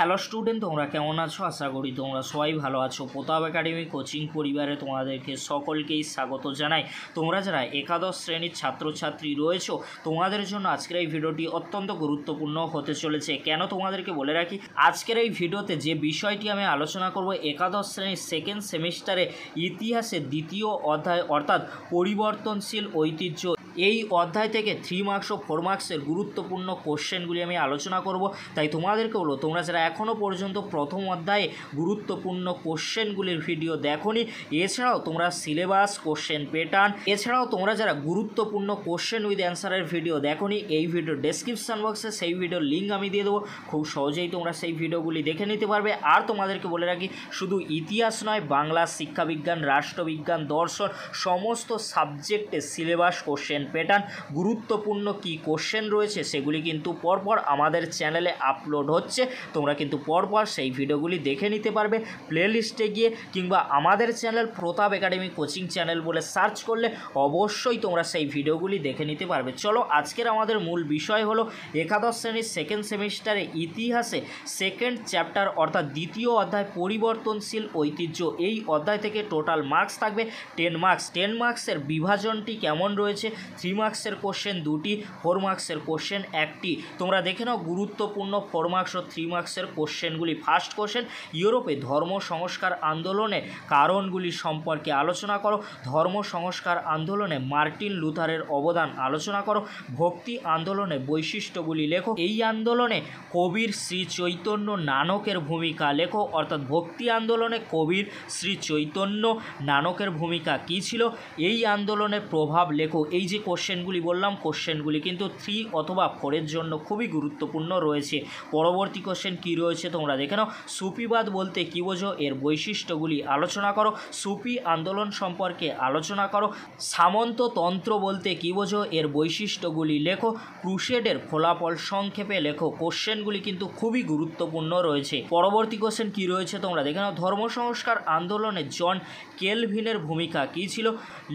hello student তোমরা কেমন আছো আশা করি তোমরা সবাই ভালো আছো প্রতাপ একাডেমি কোচিং পরিবারে তোমাদেরকে সকলকেই স্বাগত জানাই তোমরা যারা একাদশ শ্রেণীর ছাত্রছাত্রী রয়েছো তোমাদের জন্য আজকের এই ভিডিওটি অত্যন্ত গুরুত্বপূর্ণ হতে চলেছে কেন তোমাদেরকে বলে রাখি আজকের এই ভিডিওতে যে বিষয়টি আমি আলোচনা করব একাদশ শ্রেণীর সেকেন্ড সেমিস্টারে ইতিহাসে দ্বিতীয় অধ্যায় অর্থাৎ পরিবর্তনশীল ঐতিহ্য এই অধ্যায় থেকে থ্রি মার্কস ও ফোর মার্কসের গুরুত্বপূর্ণ কোশ্চেনগুলি আমি আলোচনা করব তাই তোমাদেরকে বলো তোমরা যারা এখনও পর্যন্ত প্রথম অধ্যায়ে গুরুত্বপূর্ণ কোশ্চেনগুলির ভিডিও নি এছাড়াও তোমরা সিলেবাস কোশ্চেন প্যাটার্ন এছাড়াও তোমরা যারা গুরুত্বপূর্ণ কোশ্চেন উইথ অ্যান্সারের ভিডিও নি এই ভিডিও ডেসক্রিপশান বক্সে সেই ভিডিওর লিঙ্ক আমি দিয়ে দেবো খুব সহজেই তোমরা সেই ভিডিওগুলি দেখে নিতে পারবে আর তোমাদেরকে বলে রাখি শুধু ইতিহাস নয় বাংলা শিক্ষাবিজ্ঞান রাষ্ট্রবিজ্ঞান দর্শন সমস্ত সাবজেক্টে সিলেবাস কোশ্চেন প্যাটার্ন গুরুত্বপূর্ণ কি কোশ্চেন রয়েছে সেগুলি কিন্তু পরপর আমাদের চ্যানেলে আপলোড হচ্ছে তোমরা কিন্তু পরপর সেই ভিডিওগুলি দেখে নিতে পারবে প্লেলিস্টে গিয়ে কিংবা আমাদের channel Pratap academy coaching channel বলে সার্চ করলে অবশ্যই তোমরা সেই ভিডিওগুলি দেখে নিতে পারবে চলো আজকের আমাদের মূল বিষয় হলো একাদশ শ্রেণীর সেকেন্ড সেমিস্টারে ইতিহাসে সেকেন্ড চ্যাপ্টার অর্থাৎ দ্বিতীয় অধ্যায় পরিবর্তনশীল ঐতিহ্য এই অধ্যায় থেকে টোটাল মার্কস থাকবে টেন মার্কস টেন মার্কসের বিভাজনটি কেমন রয়েছে থ্রি মার্কসের কোশ্চেন দুটি ফোর মার্কসের কোশ্চেন একটি তোমরা দেখে নাও গুরুত্বপূর্ণ ফোর মার্কস ও থ্রি মার্কসের কোশ্চেনগুলি ফার্স্ট কোশ্চেন ইউরোপে ধর্ম সংস্কার আন্দোলনে কারণগুলি সম্পর্কে আলোচনা করো ধর্ম সংস্কার আন্দোলনে মার্টিন লুথারের অবদান আলোচনা করো ভক্তি আন্দোলনে বৈশিষ্ট্যগুলি লেখো এই আন্দোলনে কবির শ্রী চৈতন্য নানকের ভূমিকা লেখো অর্থাৎ ভক্তি আন্দোলনে কবির শ্রী চৈতন্য নানকের ভূমিকা কী ছিল এই আন্দোলনে প্রভাব লেখো এই যে কোশ্চেনগুলি বললাম কোশ্চেনগুলি কিন্তু থ্রি অথবা ফোরের জন্য খুবই গুরুত্বপূর্ণ রয়েছে পরবর্তী কোশ্চেন কী রয়েছে তোমরা দেখে নাও সুফিবাদ বলতে কী বোঝো এর বৈশিষ্ট্যগুলি আলোচনা করো সুফি আন্দোলন সম্পর্কে আলোচনা করো সামন্ততন্ত্র বলতে কী বোঝো এর বৈশিষ্ট্যগুলি লেখো ক্রুশেডের ফলাফল সংক্ষেপে লেখো কোশ্চেনগুলি কিন্তু খুবই গুরুত্বপূর্ণ রয়েছে পরবর্তী কোশ্চেন কী রয়েছে তোমরা দেখে নাও ধর্ম সংস্কার আন্দোলনে জন কেলভিনের ভূমিকা কী ছিল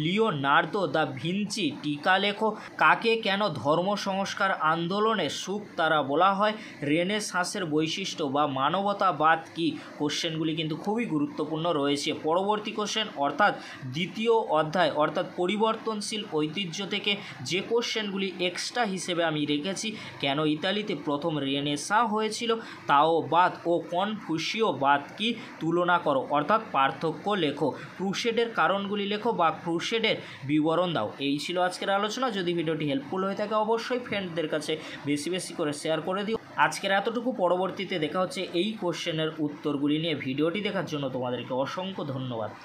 লিওনার্দো দ্য ভিনচি টি টিকা লেখো কাকে কেন ধর্ম সংস্কার আন্দোলনের সুখ তারা বলা হয় শ্বাসের বৈশিষ্ট্য বা মানবতাবাদ কি কোশ্চেনগুলি কিন্তু খুবই গুরুত্বপূর্ণ রয়েছে পরবর্তী কোশ্চেন অর্থাৎ দ্বিতীয় অধ্যায় অর্থাৎ পরিবর্তনশীল ঐতিহ্য থেকে যে কোশ্চেনগুলি এক্সট্রা হিসেবে আমি রেখেছি কেন ইতালিতে প্রথম রেনেসা হয়েছিল তাও বাদ ও কনফুসীয় বাদ কি তুলনা করো অর্থাৎ পার্থক্য লেখো ক্রুশেডের কারণগুলি লেখো বা ক্রুশেডের বিবরণ দাও এই ছিল আজকে আজকের আলোচনা যদি ভিডিওটি হেল্পফুল হয়ে থাকে অবশ্যই ফ্রেন্ডদের কাছে বেশি বেশি করে শেয়ার করে দিও আজকের এতটুকু পরবর্তীতে দেখা হচ্ছে এই কোশ্চেনের উত্তরগুলি নিয়ে ভিডিওটি দেখার জন্য তোমাদেরকে অসংখ্য ধন্যবাদ